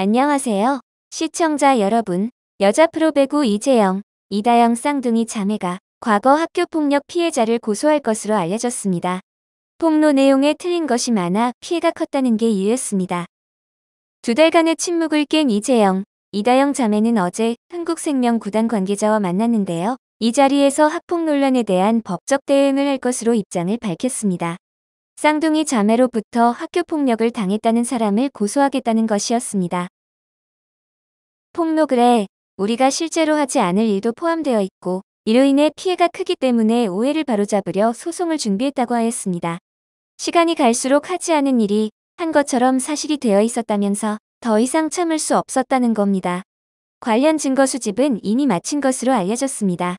안녕하세요. 시청자 여러분, 여자 프로배구 이재영, 이다영 쌍둥이 자매가 과거 학교폭력 피해자를 고소할 것으로 알려졌습니다. 폭로 내용에 틀린 것이 많아 피해가 컸다는 게 이유였습니다. 두 달간의 침묵을 깬 이재영, 이다영 자매는 어제 한국생명 구단 관계자와 만났는데요. 이 자리에서 학폭 논란에 대한 법적 대응을 할 것으로 입장을 밝혔습니다. 쌍둥이 자매로부터 학교폭력을 당했다는 사람을 고소하겠다는 것이었습니다. 폭로글에 우리가 실제로 하지 않을 일도 포함되어 있고 이로 인해 피해가 크기 때문에 오해를 바로잡으려 소송을 준비했다고 하였습니다. 시간이 갈수록 하지 않은 일이 한 것처럼 사실이 되어 있었다면서 더 이상 참을 수 없었다는 겁니다. 관련 증거 수집은 이미 마친 것으로 알려졌습니다.